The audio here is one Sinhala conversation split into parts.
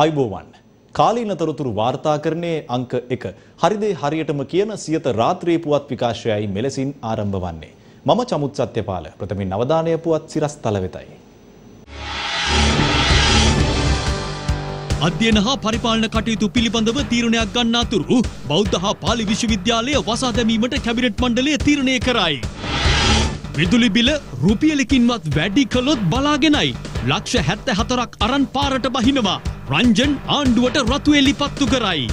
ආයුබෝවන්. කාලීන තොරතුරු වාර්තාකරණයේ අංක 1 හරිදේ හරියටම කියන සියත රාත්‍රී පුවත් විකාශයයි මෙලෙසින් ආරම්භ වන්නේ. මම චමුත් සත්‍යපාල ප්‍රථමින් නවදානය පුවත් සිරස්තල වෙතයි. අධ්‍යයන හා පරිපාලන කටයුතු පිළිබඳව තීරණයක් ගන්න අතුරු බෞද්ධ හා පාලි විශ්වවිද්‍යාලය වසා දැමීමට කැබිනට් මණ්ඩලය තීරණය කරයි. විදුලි බිල රුපියලකින්වත් වැඩි කළොත් බලාගෙනයි ලක්ෂ හැත්ත හතරක් අරන් පාරට බහිනවා රංජන් ආණ්ඩුවට රතුවෙලි පත්තු කරයි.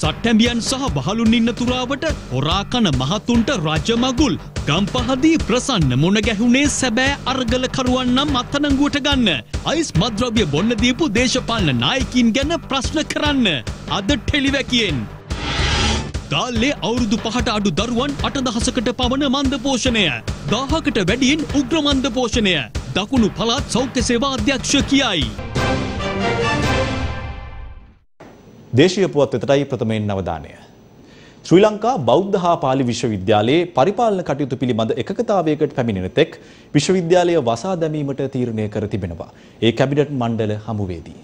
සට්ටැඹියන් සහ බහලුන් ඉන්න තුරාවට හොරාකන මහතුන්ට රජමගුල් ගම්පහදී ප්‍රසන්න මොන ගැහුණේ සැබෑ අර්ගල කරුවන්නම් අත්තනංගුවට ගන්න අයිස් මද්‍රව්‍ය බොන්න දීපු දේශපාලන නායකින් ගැන ප්‍රශ්න කරන්න අද ටෙලිවැකියෙන්. ගාල්ලේ අවුරුදු පහට අඩු දරුවන් අටදහසකට පවන මන්ද පෝෂණය. දාහකට වැඩියෙන් උග්‍රමන්ද පෝෂණය. දකුණු පළාත් සෞඛ්‍ය සේවා අධ්‍යක්ෂ කියයි. දේශීය පුවත් වෙතටයි ප්‍රථමයෙන් නවදානය. ශ්‍රී ලංකා බෞද්ධ හා පාලි විශ්වවිද්‍යාලයේ පරිපාලන කටයුතු පිළිබඳ එකකතාවයකට පැමිණෙන තෙක් විශ්වවිද්‍යාලය වසා දැමීමට තීරණය කර තිබෙනවා. ඒ කැබිනට් මණ්ඩල හමුවේදී.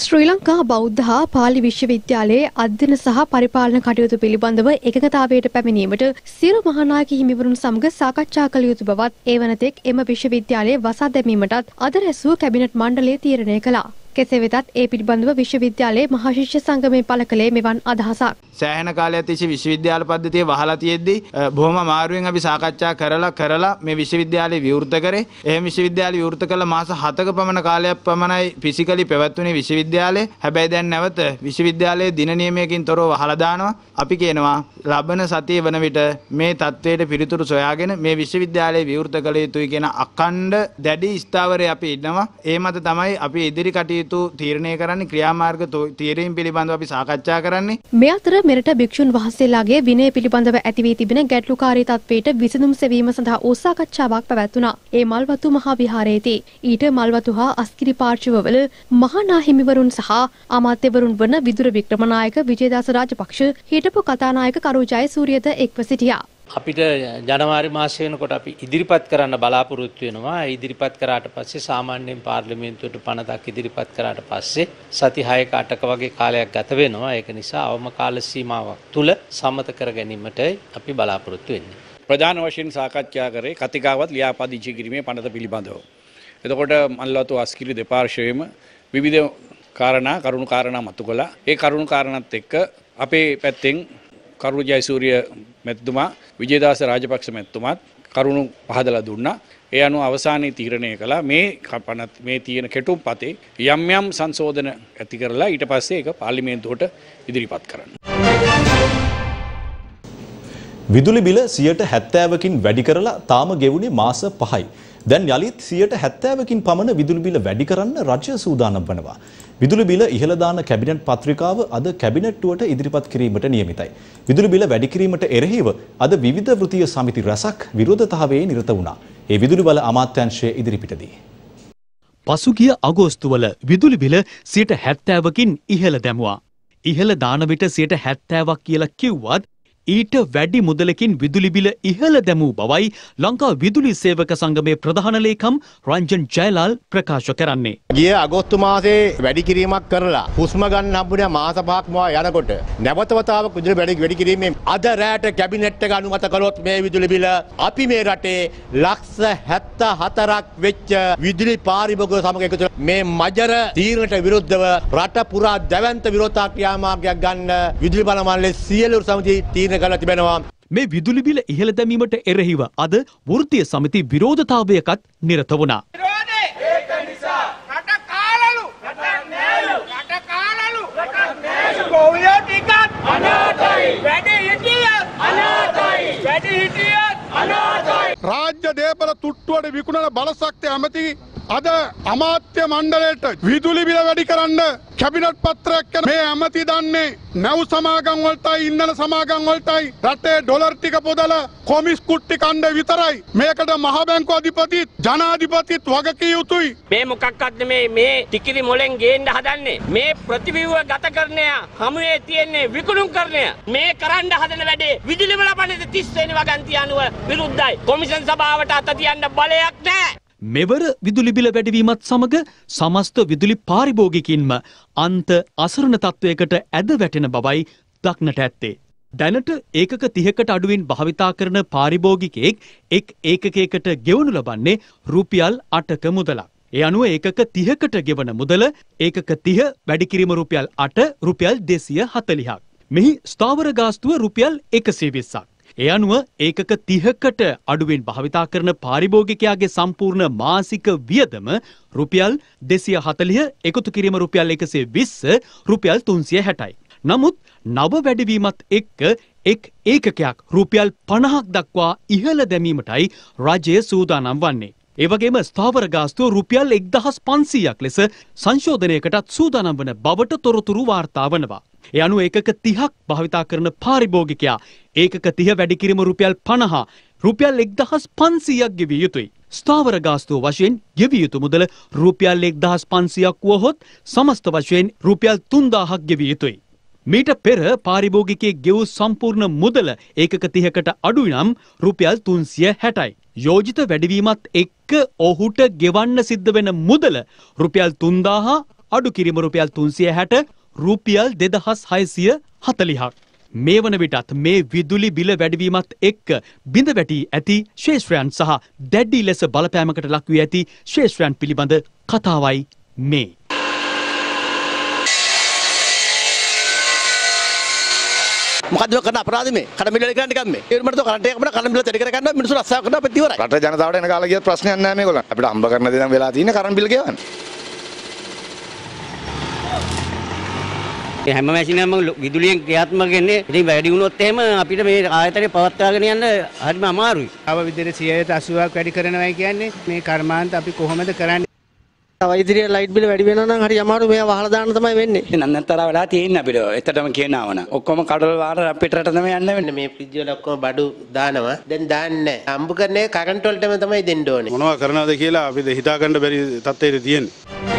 ශ්‍රී ලංකා බෞද්ධ හා පාලි විශ්වවිද්‍යාලයේ අධ්‍යන සහ පරිපාලන කටයුතු පිළිබඳව එකඟතාවයට පැමිණීමට සියලු මහානායක හිමිවරුන් සමග සාකච්ඡා කළ යුතු බවත් ඒ වනතෙක් එම විශ්වවිද්‍යාලයේ වසා දැමීමටත් අද රැසූ කැබිනට් මණ්ඩලය තීරණය කළා. කෙසේ වෙතත් ඒ පිළිබඳව විශ්වවිද්‍යාලයේ මහාශිෂ්‍ය සංගමය පළ කළේ මෙවන් අදහසක්. සෑහෙන කාලයක් තිස්සේ විශ්වවිද්‍යාල පද්ධතිය වහලා තියෙද්දී බොහොම අමාරුවෙන් අපි සාකච්ඡා කරලා කරලා මේ විශ්වවිද්‍යාලය විවෘත කරේ. එහෙම විශ්වවිද්‍යාලය විවෘත කළ මාස 7ක පමණ කාලයක් පමණයි ෆිසිකලි පැවැත්වුණේ විශ්වවිද්‍යාලය. හැබැයි දැන් නැවත විශ්වවිද්‍යාලයේ දින නියමයකින් තොරව වහලා දානවා. අපි කියනවා ලබන සතිය වන විට මේ தത്വයට පිළිතුරු සොයාගෙන මේ විශ්වවිද්‍යාලය විවෘත කළ යුතුයි කියන අඛණ්ඩ දැඩි ස්ථාවරය අපි ඉන්නවා. ඒ මත තමයි අපි ඉදිරි කටයුතු කටයුතු තීරණය කරන්නේ ක්‍රියාමාර්ග තීරීම් පිළිබඳව අපි සාකච්ඡා කරන්නේ. මේ අතර මෙරට භික්ෂුන් වහන්සේලාගේ විනය පිළිබඳව ඇති වී තිබෙන ගැටලුකාරී තත්ත්වයට විසඳුම් සෙවීම සඳහා ඕ සාකච්ඡාවක් පැවැත්වුණා. ඒ මල්වතු මහා විහාරයේදී ඊට මල්වතු හා අස්කිරි පාර්ශවවල මහානාහිමිවරුන් සහ අමාත්‍යවරුන් වන විදුර වික්‍රමනායක විජේදාස රාජපක්ෂ හිටපු කතානායක කරු ජයසූරියද එක්ව සිටියා. අපිට ජනවාරි මාසය වෙනකොට අපි ඉදිරිපත් කරන්න බලාපොරොත්තු වෙනවා. ඉදිරිපත් කරාට පස්සේ සාමාන්‍යයෙන් පාර්ලිමේන්තුවට පනතක් ඉදිරිපත් කරාට පස්සේ සති 6ක 8ක වගේ කාලයක් ගත වෙනවා. ඒක නිසා අවම කාල සීමාවක් තුල සම්මත කර ගැනීමට අපි බලාපොරොත්තු වෙන්නේ. ප්‍රධාන වශයෙන් සාකච්ඡා කරේ කතිකාවත් ලියාපදිංචි කිරීමේ පනත පිළිබඳව. එතකොට මල්ලතු අස්කිරි දෙපාර්ශවයේම විවිධ කාරණා කරුණු කාරණා මතු කළා. ඒ කරුණු කාරණාත් එක්ක අපේ පැත්තෙන් කරුණු ජයසූරිය මැතිතුමා විජේදාස රාජපක්ෂ මැතිතුමාත් කරුණු පහදලා දුන්නා. ඒ අනුව අවසානයේ තීරණය කළා මේ කපනත් මේ තියෙන කෙටුම් පතේ යම් යම් සංශෝධන ඇති කරලා ඊට පස්සේ ඒක පාර්ලිමේන්තුවට ඉදිරිපත් කරන්න. විදුලි බිල 170කින් වැඩි කරලා තාම ගෙවුනේ මාස 5යි. දැන් යළිත් 70%කින් පමණ විදුලි බිල වැඩි කරන්න රජය සූදානම් වනවා. විදුලි බිල ඉහළ දාන කැබිනට් පත්‍රිකාව අද කැබිනට්ටුවට ඉදිරිපත් කිරීමට නියමිතයි. විදුලි බිල වැඩි කිරීමට එරෙහිව අද විවිධ වෘත්තීය සමිති රැසක් විරෝධතාවයේ නිරත වුණා. ඒ විදුලි බල අමාත්‍යාංශයේ ඉදිරිපිටදී පසුගිය අගෝස්තුවල විදුලි බිල සිට හැත්තෑවකින් ඉහළ දැමවා. ඉහළ දානවිට සිට හැත්තෑවක් කියලා කිව්වත් ඊට වැඩි මුදලකින් විදුලි බිල ඉහළ දැමූ බවයි ලංකා විදුලි සේවක සංගමේ ප්‍රධාන ලේකම් රංජන් ජයලාල් ප්‍රකාශ කරන්නේ. ගිය අගෝස්තු මාසයේ වැඩි කිරීමක් කරලා හුස්ම ගන්න හම්බුනේ මාස පහක් මොවා යනකොට නැවතවතාවක් විදුලි වැඩි වැඩි කිරීමෙන් අද රැට කැබිනට් එක අනුමත කළොත් මේ විදුලි බිල අපි මේ රටේ ලක්ෂ 74ක් වෙච්ච විදුලි පාරිභෝගික සමග එකතු මේ මජර තීරණයට විරුද්ධව රට පුරා දැවැන්ත විරෝධතා ක්‍රියාමාර්ගයක් ගන්න විදුලි බල මණ්ඩලයේ සියලු සමිති තීරණ ආයෝජනය කරලා තිබෙනවා. මේ විදුලි බිල ඉහළ දැමීමට එරෙහිව අද වෘත්තීය සමිති විරෝධතාවයකත් නිරත වුණා. ගොවියෝ ටිකක් අනාතයි වැඩ හිටියත් අනාතයි වැඩ හිටියත් අනාතයි රාජ්‍ය දේ තට්ටුවට විකුණන බලශක්ති ඇමති අද අමාත්‍ය මණ්ඩලයට විදුලි බිල වැඩි කරන්න කැබිනට් පත්‍රයක් කරන මේ ඇමති දන්නේ නැව් සමාගම් වලටයි ඉන්ධන සමාගම් වලටයි රටේ ඩොලර් ටික පොදල කොමිස් කුට්ටි කණ්ඩ විතරයි මේකට මහ බැංකු අධිපතිත් ජනාධිපතිත් වගකිය යුතුයි මේ මොකක්වත් මේ මේ ටිකිලි මොලෙන් ගේන්න හදන්නේ මේ ප්‍රතිව්‍යුහ ගත කරණය හමුවේ තියෙන්නේ විකුණුම් කරණය මේ කරන්න හදන වැඩේ විදුලි බල පන්නේ 30 වෙනි වගන්ති අනුව විරුද්ධයි කොමිෂන් සභාවට අත තියන්න බලයක් නෑ. මෙවර විදුලි බිල වැඩිවීමත් සමග සමස්ත විදුලි පාරිභෝගිකින්ම අන්ත අසරණ තත්ත්වයකට ඇද වැටෙන බවයි දක්නට ඇත්තේ. දැනට ඒකක තිහකට අඩුවෙන් භාවිතා කරන පාරිභෝගිකයෙක් එක් ඒකකයකට ගෙවනු ලබන්නේ රුපියල් අටක මුදලක්. ඒ අනුව ඒකක තිහකට ගෙවන මුදල ඒකක තිහ වැඩිකිරීම රුපියල් අට රුපියල් දෙසිය හතලිහක්. මෙහි ස්ථාවර ගාස්තුව රුපියල් එකසේ විස්සක්. ඒ අනුව ඒකක 30කට අඩුවෙන් භාවිතා කරන පාරිභෝගිකයාගේ සම්පූර්ණ මාසික වියදම රුපියල් 240 එකතු කිරීම රුපියල් 120 රුපියල් 360යි. නමුත් නව වැඩිවීමත් එක්ක එක් ඒකකයක් රුපියල් 50ක් දක්වා ඉහළ දැමීමටයි රජය සූදානම් වන්නේ. ඒවගේම ස්ථාවර ගාස්තුව රුපියල් 1500ක් ලෙස සංශෝධනයකටත් සූදානම් වන බවට තොරතුරු වාර්තා වනවා. එ අනු ඒකක තිහක් භාවිතා කරන පාරිභෝගිකයා ඒකක තිහ වැඩිකිරීම රුපියල් පණහා රුපියල් එක්දහස් පන්සීයක් ගෙවිය යුතුයි. ස්ථාවර ගාස්තුව වශයෙන් ගෙවිය යුතු මුදල රුපියල් එක්දහස් පන්සියක් වුවහොත් සමස්ත වශයෙන් රුපියල් තුන්දාහක් ගෙවිය යුතුයි. මීට පෙර පාරිභෝගිකේ ගෙවූ සම්පූර්ණ මුදල ඒකක තිහකට අඩුයි නම් රුපියල් තුන්සිය හැටයි. යෝජිත වැඩිවීමත් එක්ක ඔහුට ගෙවන්න සිද්ධ වෙන මුදල රුපියල් තුන්දාහා අඩු කිරිම රුපියල් තුන්සිය හැට රුපියල් දෙදහස් හයසිය හතලිහක්. මේ වන විටත් මේ විදුලි බිල වැඩවීමත් එක්ක බිඳ වැටී ඇති ශේෂ්‍රයන් සහ දැඩ්ඩී ලෙස බලපෑමකට ලක්වී ඇති ශේෂ්‍රයන් පිළිබඳ කතාවයි මේ. මොකද කරන අපරාධ මේ කඩ මිල කරන්න නිකන් මේ ඒ වුණාට කරන්ට් එකකට කඩ මිල තෙරි කරගන්න මිනිස්සු රස්සාව කරන අපිට ඉවරයි රට ජනතාවට එන කාලේ ගියත් ප්‍රශ්නයක් නැහැ මේගොල්ලන් අපිට අම්බ කරන දේ නම් වෙලා තියෙන්නේ කරන්ට් බිල් ගෙවන්න හැම මැසිනම විදුලියෙන් ක්‍රියාත්මක වෙන්නේ. ඉතින් වැඩි වුණොත් එහෙම අපිට මේ ආයතනය පවත්වාගෙන යන්න හරිම අමාරුයි. තව විදිහට 80ක් වැඩි කරනවා කියන්නේ මේ කර්මාන්ත අපි කොහොමද කරන්නේ? තව ඉදිරිය ලයිට් බිල වැඩි වෙනවා නම් හරි අමාරු මේවා වහලා දාන්න තමයි වෙන්නේ. නන්නතර වෙලා තියෙන්නේ අපිට. එතටම කියනවා න ะ. ඔක්කොම කඩවල වාර පිටරට තමයි යන්න වෙන්නේ. මේ ෆ්‍රිජ් වල ඔක්කොම බඩු දානවා. දැන් දාන්නේ නැහැ. අම්බු කරන්නේ කරන්ට් වලටම තමයි දෙන්න ඕනේ. මොනවා කරනවද කියලා අපිට හිතා ගන්න බැරි තත්ත්වෙට තියෙන්නේ.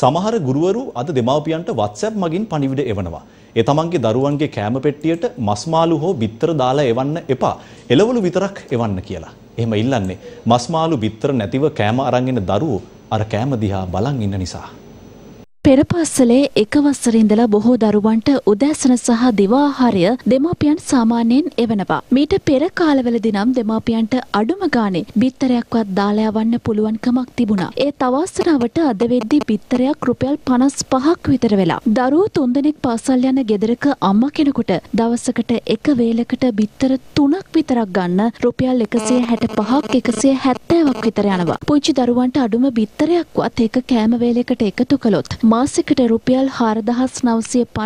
සමහර ගුරුවරු අද දෙමාපියන්ට WhatsApp මගින් පණිවිඩ එවනවා. ඒ තමන්ගේ දරුවන්ගේ කෑම පෙට්ටියට මස් මාළු හෝ බිත්තර දාලා එවන්න එපා. එළවලු විතරක් එවන්න කියලා. එහෙම ඉල්ලන්නේ මස් මාළු බිත්තර නැතිව කෑම අරන් දරුවෝ අර කෑම දිහා බලන් ඉන්න නිසා. පෙරපස්සලේ එක වසර ඉඳලා බොහෝ දරුවන්ට උදෑසන සහ දිවා ආහාරය දෙමාපියන් සාමාන්‍යයෙන් එවනවා. මීට පෙර කාලවලදී නම් දෙමාපියන්ට අඩුම ගානේ බිත්තරයක්වත් දාලා යවන්න පුළුවන් කමක් තිබුණා. ඒ තවස්සරවට අද වෙද්දී බිත්තරයක් රුපියල් 55ක් විතර වෙලා. දරුවෝ තුන්දෙනෙක් පාසල් යන ගෙදරක අම්මා කෙනෙකුට දවසකට එක වේලකට බිත්තර 3ක් විතරක් ගන්න රුපියල් 165ක් 170ක් විතර යනවා. පුංචි දරුවන්ට අඩුම බිත්තරයක්වත් එක කෑම වේලයකට එකතු කළොත් මාසිකට රුපියල් 4950ක්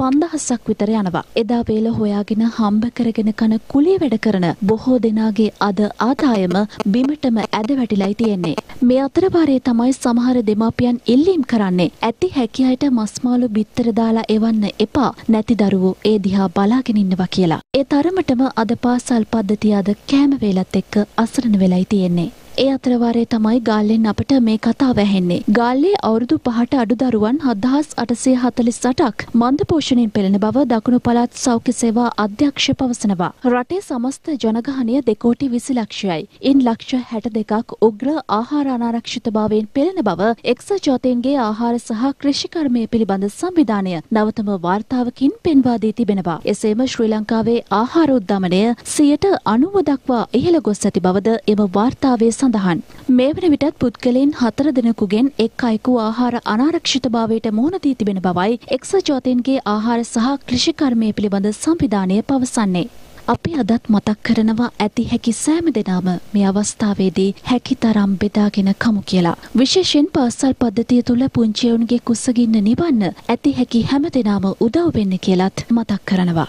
5000ක් විතර යනවා. එදා වේල හොයාගෙන හම්බ කරගෙන කන කුලිය වැඩ කරන බොහෝ දෙනාගේ අද ආදායම බිමටම ඇද වැටිලායි තියෙන්නේ. මේ අතරවාරයේ තමයි සමහර දෙමාපියන් ඉල්ලීම් කරන්නේ. ඇති හැකි අයට මස් මාළු බිත්තර දාලා එවන්න එපා. නැති දරුවෝ ඒ දිහා බලාගෙන ඉන්නවා කියලා. ඒ තරමටම අද පාසල් පද්ධතිය අද කෑම වේලත් එක්ක අසරණ වෙලයි තියෙන්නේ. ඒ අතර වාරේ තමයි ගාල්ලෙන් අපට මේ කතාව ඇහෙන්නේ. ගාල්ලේ අවුරුදු 5ට අඩු දරුවන් 7848ක් මන්ද පෝෂණයෙන් පෙළෙන බව දකුණු පළාත් සෞඛ්‍ය සේවා අධ්‍යක්ෂ පවසනවා. රටේ සමස්ත ජනගහනය 2 කෝටි 20 ලක්ෂයයි. ඉන් ලක්ෂ 62ක් උග්‍ර ආහාර අනාරක්ෂිතභාවයෙන් පෙළෙන බව එක්සත් ජාතීන්ගේ ආහාර සහ කෘෂිකර්මය පිළිබඳ සංවිධානය නවතම වාර්තාවකින් පෙන්වා දී තිබෙනවා. එසේම ශ්‍රී ලංකාවේ ආහාර උද්දමනය 90% දක්වා ඉහළ ගොස් ඇති බවද එම වාර්තාවේ සඳහන් සඳහන්. මේ වන විටත් පුද්ගලයන් හතර දෙනෙකුගෙන් එක් අයෙකු ආහාර අනාරක්ෂිතභාවයට මුහුණ දී තිබෙන බවයි එක්ස ජාතීන්ගේ ආහාර සහ කෘෂිකර්මය පිළිබඳ සංවිධානය පවසන්නේ. අපි අදත් මතක් කරනවා ඇති හැකි සෑම දෙනාම මේ අවස්ථාවේදී හැකි තරම් බෙදාගෙන කමු කියලා. විශේෂෙන් පාස්සල් පද්ධතිය තුළ පුංචියවුන්ගේ කුස්සගින්න නිවන්න ඇති හැකි හැම දෙනාම උදව් වෙන්න කියලත් මතක් කරනවා.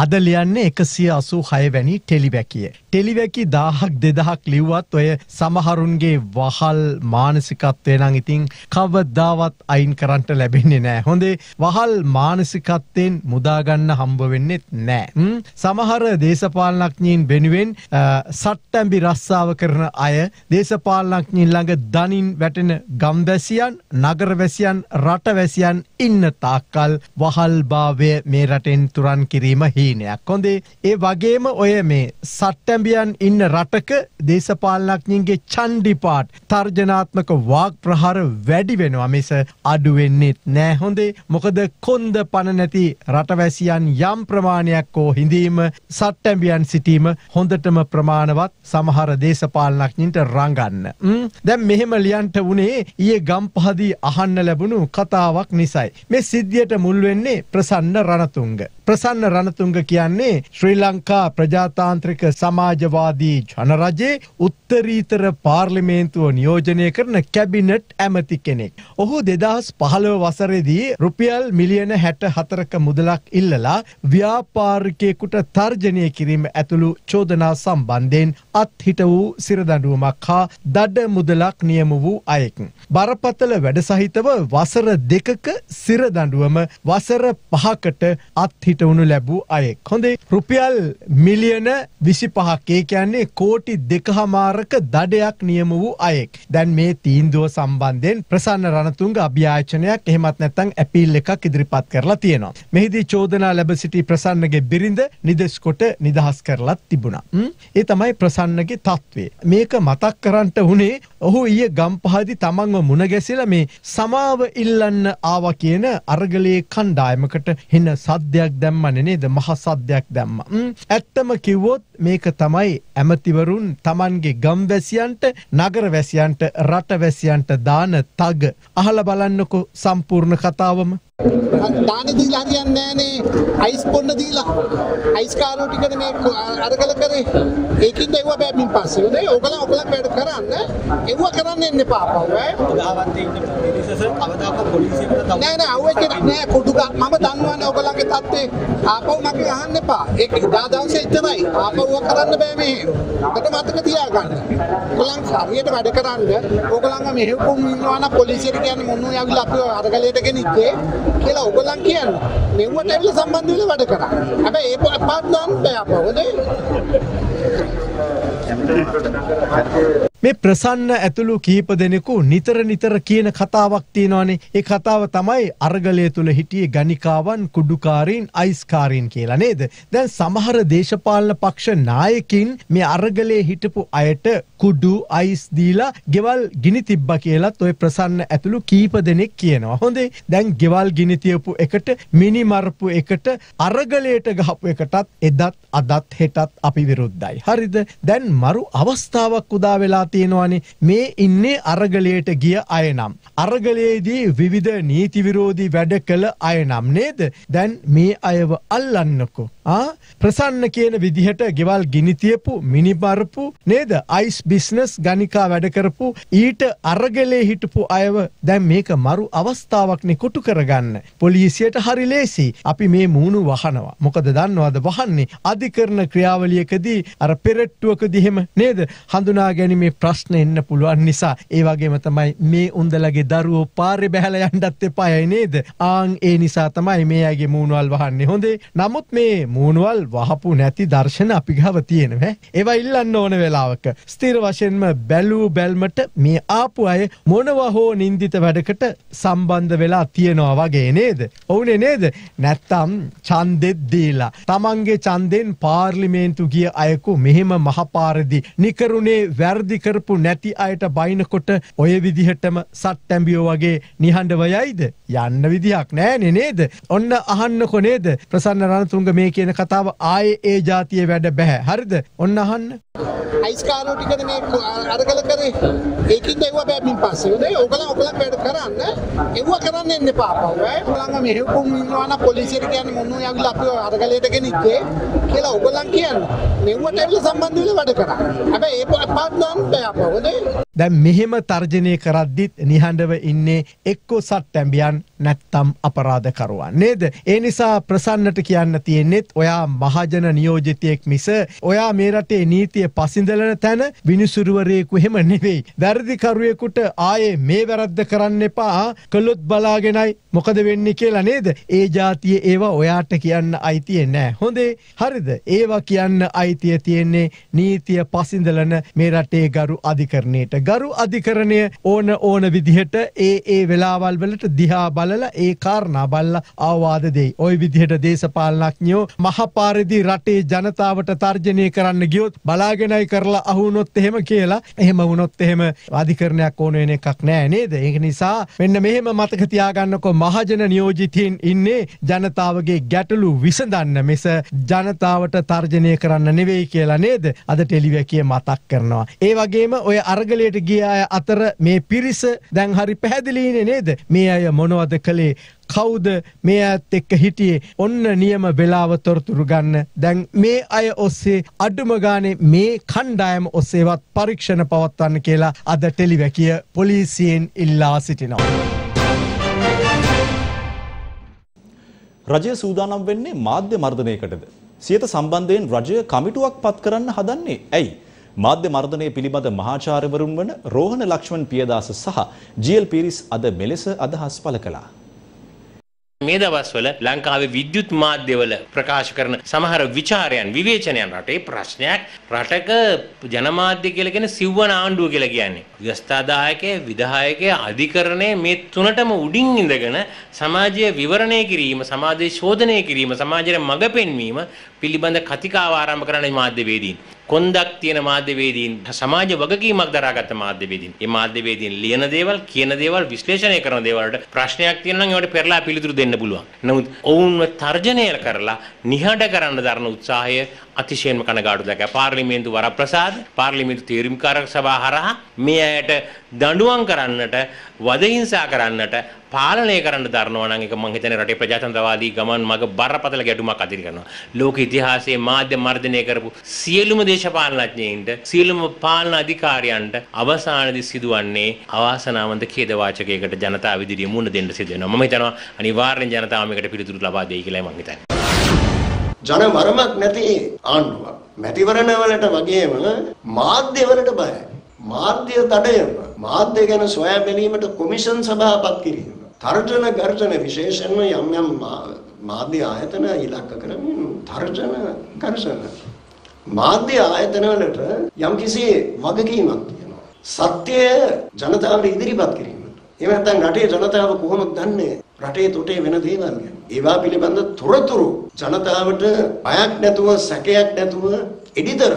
අද ලියන්නේ එකසිය අසූ හයවැනි ටෙලිවැකිය. ටෙලිවැකි දාහක් දෙදහක් ලිව්වත් ඔය සමහරුන්ගේ වහල් මානසිකත්වය නං ඉතිං කවදාවත් අයින් කරන්ට ලැබෙන්නේ නෑ. හොඳේ වහල් මානසිකත්වයෙන් මුදාගන්න හම්බවෙන්නෙත් නෑ. සමහර දේශපාලනක්ඥීන් වෙනුවෙන් සට්ටැම්බි රස්සාව කරන අය දේශපාලනක්ඥින් ළඟ දනින් වැටෙන ගම්වැසියන් නගරවැසියන් රටවැසියන් ඉන්න තාක්කල් වහල්භාවය මේ රටෙන් තුරන් කිරීම හි. ස්වාධීනයක් හොඳේ ඒ වගේම ඔය මේ සට්ටැඹියන් ඉන්න රටක දේශපාලනඥින්ගේ චන්ඩිපාට් තර්ජනාත්මක වාක් ප්‍රහාර වැඩි වෙනවා මිස අඩු වෙන්නෙත් නෑ හොඳේ මොකද කොන්ද පණ නැති රටවැසියන් යම් ප්‍රමාණයක් හෝ හිඳීම සට්ටැඹියන් සිටීම හොඳටම ප්‍රමාණවත් සමහර දේශපාලනඥින්ට රඟන්න දැන් මෙහෙම ලියන්ට වුණේ ඊයේ ගම්පහදී අහන්න ලැබුණු කතාවක් නිසයි මේ සිද්ධියට මුල් වෙන්නේ ප්‍රසන්න රණතුංග ප්‍රසන්න රණතුංග කියන්නේ ශ්‍රී ලංකා ප්‍රජාතාන්ත්‍රික සමාජවාදී ජනරජයේ උත්තරීතර පාර්ලිමේන්තුව නියෝජනය කරන කැබිනට් ඇමති කෙනෙක්. ඔහු දෙදහස් පහළව වසරේදී රුපියල් මිලියන හැට හතරක මුදලක් ඉල්ලලා ව්‍යාපාරිකයෙකුට තර්ජනය කිරීම ඇතුළු චෝදනා සම්බන්ධයෙන් අත්හිට වූ සිරදඩුවමක් හා දඩ මුදලක් නියම වූ අයෙක්. බරපතල වැඩ සහිතව වසර දෙකක සිරදඩුවම වසර පහකට අත්හිට පිටවුණු ලැබූ අයෙක්. හොඳේ රුපියල් මිලියන විසි පහක්කේ කියන්නේ කෝටි දෙකහමාරක දඩයක් නියම වූ අයෙක්. දැන් මේ තීන්දුව සම්බන්ධයෙන් ප්‍රසන්න රණතුන්ග අභ්‍යාචනයක් එහෙමත් නැත්තං ඇපිල් එකක් ඉදිරිපත් කරලා තියෙනවා. මෙහිදී චෝදනා ලැබ සිටි ප්‍රසන්නගේ බිරිඳ නිදෙස්කොට නිදහස් කරලත් තිබුණා. ඒ තමයි ප්‍රසන්නගේ තත්ත්වේ. මේක මතක් කරන්නට වුණේ ඔහු ඊය ගම්පහදි තමන්ව මුණගැසිලා මේ සමාව ඉල්ලන්න ආවා කියන අරගලයේ කණ්ඩායමකට හෙන සද්දයක් දැම් දැම්මනේ නේද? මහ සද්දයක් දැම්මා. ඇත්තම කිව්වොත් මේක තමයි ඇමතිවරුන් Tamanගේ ගම්වැසියන්ට, නගරවැසියන්ට, රටවැසියන්ට දාන තග. අහලා බලන්නකෝ සම්පූර්ණ කතාවම. දාන දීලා හරියන්නේ නැහනේ අයිස් පොන්න දීලා අයිස් කාරෝ ටිකනේ මේ අරගල කරේ ඒකින්ද ඒව බෑ මින් පස්සේ හොඳයි ඕගල ඕගල වැඩ කරන්න ඒව කරන්න එන්න එපා අපව ගාවත් ඉන්න මිනිස්සස කවදාක පොලිසියට නෑ නෑ අවුච්ච නෑ කොටු මම දන්නවනේ ඕගලගේ තත්ත්වේ ආපහු මගේ අහන්න එපා ඒක එදා දවසේ ඉතරයි ආපහුව කරන්න බෑ මේ ඔකට මතක තියාගන්න ඕගලන් හරියට වැඩ කරන්න ඕගලන්ගේ මෙහෙකුම් ඉන්නවා නම් පොලිසියට කියන්නේ මොනවා යවිලා අපිව අරගලයට ගෙනිච්චේ කියලා ඔගොල්ලන් කියන්න මෙව්වට ඇවිල්ලා සම්බන්ධ වෙලා වැඩ කරා. හැබැයි ඒක පාත් දාන්න බෑ අපව. මේ ප්‍රසන්න ඇතුළු කීප දෙනෙකු නිතර නිතර කියන කතාවක් තියෙනවානේ ඒ කතාව තමයි අර්ගලය තුළ හිටියේ ගණිකාවන් කුඩුකාරීන් අයිස්කාරීන් කියලා නේද දැන් සමහර දේශපාලන පක්ෂ නායකින් මේ අර්ගලයේ හිටපු අයට කුඩු අයිස් දීලා ගෙවල් ගිනි තිබ්බා කියලත් ওই ප්‍රසන්න ඇතුළු කීප දෙනෙක් කියනවා හොඳේ දැන් ගෙවල් ගිනි තියපු එකට මිනි මරපු එකට අර්ගලයට ගහපු එකටත් එදත් අදත් හෙටත් අපි විරුද්ධයි හරිද දැන් මරු අවස්ථාවක් උදා වෙලා තියෙනවානේ මේ ඉන්නේ අරගලයට ගිය අය නම්. අරගලයේදී විවිධ නීති විරෝධී වැඩ කළ අය නම් නේද? දැන් මේ අයව අල්ලන්නකෝ. ආ ප්‍රසන්න කියන විදිහට ගෙවල් ගිනි තියපු මිනිබරපු නේද අයිස් බිස්නස් ගණිකා වැඩ කරපු ඊට අරගලේ හිටපු අයව දැන් මේක මරු අවස්ථාවක් නේ කොටු කරගන්න පොලිසියට හරි ලේසි අපි මේ මූණු වහනවා මොකද දන්නවද වහන්නේ අධිකරණ ක්‍රියාවලියකදී අර පෙරට්ටුවකදී එහෙම නේද හඳුනා ගැනීමේ ප්‍රශ්න එන්න පුළුවන් නිසා ඒ වගේම තමයි මේ උන්දලගේ දරුවෝ පාරේ බැහැලා යන්නත් එපායයි නේද ආන් ඒ නිසා තමයි මේ අයගේ මූණවල් වහන්නේ හොඳේ නමුත් මේ මූුණුවල් වහපු නැති දර්ශන අපි ගව තියෙනව. ඒවා ඉල්ලන්න ඕන වෙලාවක. ස්තිර වශයෙන්ම බැලූ බැල්මට මේ ආපු අය මොනවා හෝ නින්දිත වැඩකට සම්බන්ධ වෙලා තියෙනවා වගේ නේද. ඔවුනේ නේද නැත්තම් චන්දෙද්දීලා. තමන්ගේ චන්දෙන් පාර්ලිමේන්තු ගිය අයකු මෙහෙම මහපාරදි. නිකරුණේ වැරදිකරපු නැති අයට බයිනකොට ඔය විදිහටම සට්ටැම්බියෝ වගේ නිහඬවයයිද. යන්න විදිහක් නෑනෙ නේද. ඔන්න අහන්න කොනේද ප්‍රසන්න රණතුන්ග මේක කියන කතාව ආයේ ඒ જાතියේ වැඩ බෑ. හරිද? ඔන්න අහන්න. අයිස්කාරෝ ටිකද මේ අරගල කරේ. ඒකින්ද ඒවා බෑ මින් පස්සේ. උදේ ඔගල ඔගල වැඩ කරන්න. ඒවා කරන්න එන්න එපා අපව. ඔයගලන් මෙහෙ කොම් ඉන්නවා නම් පොලිසියට කියන්නේ මොනෝ යවිලා අපිව අරගලයට ගෙනිච්චේ කියලා ඔගලන් කියන්නේ. මෙව්වට ඇවිල්ලා සම්බන්ධ වෙලා වැඩ කරා. හැබැයි ඒ පාත් දාන්න බෑ අපව. දැන් මෙහෙම තර්ජනය කරද්දිත් නිහඬව ඉන්නේ එක්කෝ සට්ටැඹියන් නැත්තම් අපරාධකරුවන් නේද? ඒ නිසා ප්‍රසන්නට කියන්න තියෙන්නේත් ඔයා මහජන නියෝජිතයෙක් මිස ඔයා මේ රටේ නීතිය පසිඳලන තැන විනිසුරුවරයෙකු එහෙම නෙවෙයි. වැරදිකරුවෙකුට ආයේ මේ වැරද්ද කරන්න එපා කළොත් බලාගෙනයි මොකද වෙන්නේ කියලා නේද? ඒ જાතිය ඒවා ඔයාට කියන්න අයිතිය නෑ. හොඳේ. හරිද? ඒවා කියන්න අයිතිය තියෙන්නේ නීතිය පසිඳලන මේ රටේ ගරු අධිකරණයට. ගරු අධිකරණය ඕන ඕන විදිහට ඒ ඒ වෙලාවල් වලට දිහා බලලා ඒ කාරණා බලලා අවවාද දෙයි. ওই විදිහට දේශපාලනඥයෝ මහපාරදී රටේ ජනතාවට තර්ජනය කරන්න ගියොත් බලාගෙනයි කරලා අහුනොත් එහෙම කියලා එහෙම වුණොත් එහෙම අධිකරණයක් ඕන වෙන එකක් නෑ නේද? ඒක නිසා මෙන්න මෙහෙම මතක තියාගන්නකෝ මහජන නියෝජිතයින් ඉන්නේ ජනතාවගේ ගැටලු විසඳන්න මිස ජනතාවට තර්ජනය කරන්න නෙවෙයි කියලා නේද? අද ටෙලිවිෂන් මතක් කරනවා. ඒ වගේම ඔය අරගලයට ගිය අය අතර මේ පිරිස දැන් හරි පැහැදිලිනේ නේද? මේ අය මොනවද කළේ? කවුද මේ ඇත් එක්ක හිටියේ ඔන්න නියම වෙලාව තොරතුරු ගන්න දැන් මේ අය ඔස්සේ අඩුම ගානේ මේ කණ්ඩායම ඔස්සේවත් පරීක්ෂණ පවත්වන්න කියලා අද ටෙලිවැකිය පොලිසියෙන් ඉල්ලා සිටිනවා. රජය සූදානම් වෙන්නේ මාධ්‍ය මර්ධනයකටද. සියත සම්බන්ධයෙන් රජය කමිටුවක් පත් කරන්න හදන්නේ ඇයි. මාධ්‍ය මර්ධනය පිළිබඳ මහාචාර්යවරුන් වන රෝහණ ලක්ෂ්මන් පියදාස සහ ජීඑල් පීරිස් අද මෙලෙස අදහස් පළ කළා. මේ දවස්වල ලංකාවේ විද්‍යුත් මාධ්‍යවල ප්‍රකාශ කරන සමහර ਵਿਚාරයන් විවේචනයන් රටේ ප්‍රශ්නයක් රටක ජනමාධ්‍ය කියලා කියන සිව්වන ආණ්ඩුව කියලා කියන්නේ. ව්‍යවස්ථාදායකය, විධායකය, අධිකරණය මේ තුනටම උඩින් ඉඳගෙන සමාජය විවරණය කිරීම, සමාජය ශෝධනය කිරීම, සමාජයට මඟ පෙන්වීම පිළිබඳ කතිකාව ආරම්භ කරන මාධ්‍යවේදීන්. කොන්දක් තියෙන මාධ්‍යවේදීන් සමාජ වගකීමක් දරාගත්ත මාධ්‍යවේදීන්. මේ මාධ්‍යවේදීන් ලියන දේවල්, කියන දේවල්, විශ්ලේෂණය කරන දේවල් වලට ප්‍රශ්නයක් තියෙනවා නම් ඒවට පෙරලා පිළිතුරු දෙන්න පුළුවන්. නමුත් ඔවුන්ව තර්ජනය කරලා නිහඬ කරන්න දරන උත්සාහය අතිශයෙන්ම කනගාටු දැක පාර්ලිමේන්තු වරප්‍රසාද පාර්ලිමේන්තු තීරම්කාරක සභා හරහා මේ අයට දඬුවම් කරන්නට වදහිංසා කරන්නට පාලනය කරන්න දරනවා නම් ඒක මං හිතන්නේ රටේ ප්‍රජාතන්ත්‍රවාදී ගමන් මග බරපතල ගැටුමක් අදිරි කරනවා. ලෝක ඉතිහාසයේ මාධ්‍ය මර්ධනය කරපු සියලුම දේශපාලනඥයින්ට සියලුම පාලන අධිකාරියන්ට අවසානයේදී සිදුවන්නේ අවාසනාවන්ත ඛේදවාචකයකට ජනතාව ඉදිරියේ මුහුණ දෙන්න සිදු වෙනවා. මම හිතනවා අනිවාර්යෙන් ජනතාව මේකට පිළිතුරු ලබා දෙයි කියලා මං හිතන්නේ. ජනවරමක් නැති ආණ්ඩුවක්. මැතිවරණවලට වගේම මාධ්‍යවලට බයයි. මාධ්‍ය දඩයම මාධ්‍ය ගැන සොයා බැලීමට කොමිෂන් සභාපත් කිරීම. තර්ජන ගර්ජන විශේෂයෙන්ම යම් යම් මාධ්‍ය ආයතන ඉලක්ක කරමින් තර්ජන ගර්ජන මාධ්‍ය ආයතනවලට යම් කිසි වගකීමක් තියෙනවා. සත්‍යය ජනතාවට ඉදිරිපත් කිරීමට. එහෙම නැත්නම් රටේ ජනතාව කොහොමද දන්නේ රටේ තුටේ වෙන දේවල් ඒවා පිළිබඳ තොරතුරු ජනතාවට බයක් නැතුව සැකයක් නැතුව එඩිතර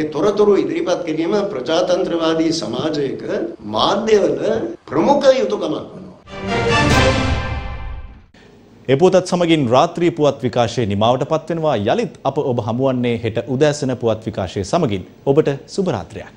ඒ තොරතුරු ඉදිරිපත් කිරීම ප්‍රජාතන්ත්‍රවාදී සමාජයක මාධ්‍යවල ප්‍රමුඛ යුතුයකමක් වෙනවා. ඒ පුවතත් සමගින් රාත්‍රී පුවත් විකාශය නිමාවට පත්වෙනවා යලිත් අප ඔබ හමුවන්නේ හෙට උදෑසන පුවත් විකාශය සමගින් ඔබට සුබ රාත්‍රියක්.